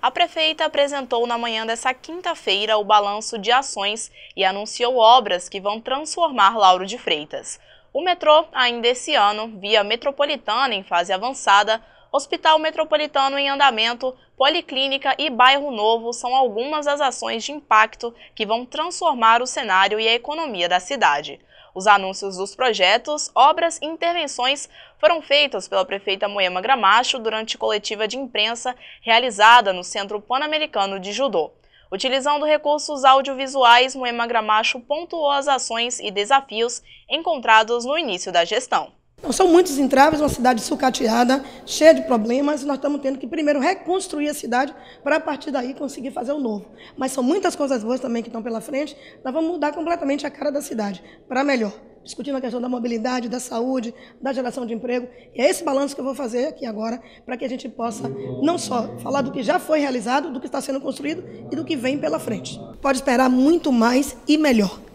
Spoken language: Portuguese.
A prefeita apresentou na manhã dessa quinta-feira o balanço de ações e anunciou obras que vão transformar Lauro de Freitas. O metrô, ainda esse ano, via metropolitana em fase avançada, Hospital Metropolitano em andamento, Policlínica e Bairro Novo são algumas das ações de impacto que vão transformar o cenário e a economia da cidade. Os anúncios dos projetos, obras e intervenções foram feitos pela prefeita Moema Gramacho durante coletiva de imprensa realizada no Centro Pan-Americano de Judô. Utilizando recursos audiovisuais, Moema Gramacho pontuou as ações e desafios encontrados no início da gestão. Então, são muitos entraves, uma cidade sucateada, cheia de problemas, e nós estamos tendo que primeiro reconstruir a cidade para a partir daí conseguir fazer o novo. Mas são muitas coisas boas também que estão pela frente, nós vamos mudar completamente a cara da cidade para melhor, discutindo a questão da mobilidade, da saúde, da geração de emprego. E é esse balanço que eu vou fazer aqui agora, para que a gente possa não só falar do que já foi realizado, do que está sendo construído e do que vem pela frente. Pode esperar muito mais e melhor.